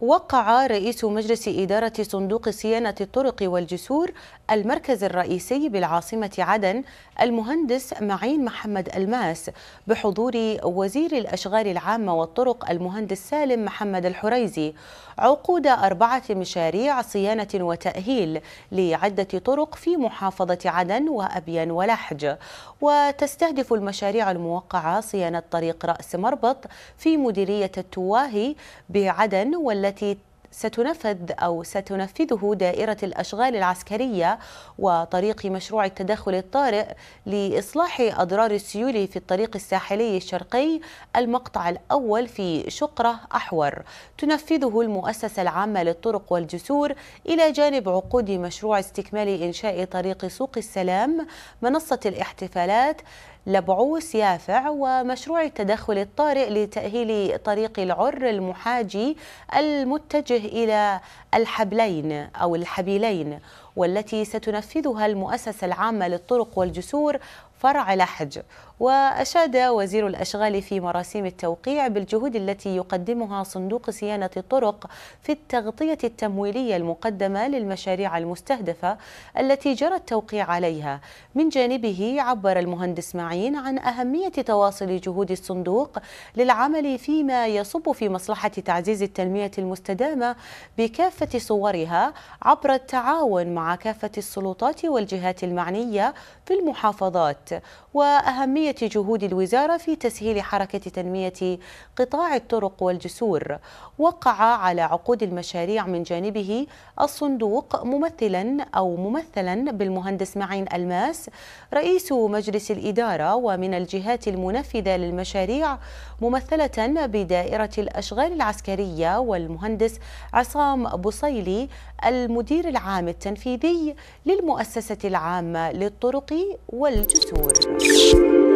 وقع رئيس مجلس إدارة صندوق صيانة الطرق والجسور المركز الرئيسي بالعاصمة عدن المهندس معين محمد الماس بحضور وزير الأشغال العامة والطرق المهندس سالم محمد الحريزي عقود أربعة مشاريع صيانة وتأهيل لعدة طرق في محافظة عدن وأبين ولحج وتستهدف المشاريع الموقعة صيانة طريق رأس مربط في مديرية التواهي بعدن والتي التي ستنفذ أو ستنفذه دائرة الأشغال العسكرية وطريق مشروع التدخل الطارئ لإصلاح أضرار السيول في الطريق الساحلي الشرقي المقطع الأول في شقرة أحور تنفذه المؤسسة العامة للطرق والجسور إلى جانب عقود مشروع استكمال إنشاء طريق سوق السلام منصة الاحتفالات لبعوث يافع ومشروع التدخل الطارئ لتأهيل طريق العر المحاجي المتجه إلى الحبلين أو الحبيلين والتي ستنفذها المؤسسة العامة للطرق والجسور فرع لحج وأشاد وزير الأشغال في مراسيم التوقيع بالجهود التي يقدمها صندوق صيانة الطرق في التغطية التمويلية المقدمة للمشاريع المستهدفة التي جرى التوقيع عليها من جانبه عبر المهندس معين عن أهمية تواصل جهود الصندوق للعمل فيما يصب في مصلحة تعزيز التنمية المستدامة بكافة صورها عبر التعاون مع كافة السلطات والجهات المعنية في المحافظات وأهمية جهود الوزارة في تسهيل حركة تنمية قطاع الطرق والجسور وقع على عقود المشاريع من جانبه الصندوق ممثلا أو ممثلا بالمهندس معين الماس رئيس مجلس الإدارة ومن الجهات المنفذة للمشاريع ممثلة بدائرة الأشغال العسكرية والمهندس عصام بصيلي المدير العام التنفيذي للمؤسسة العامة للطرق والجسور Border.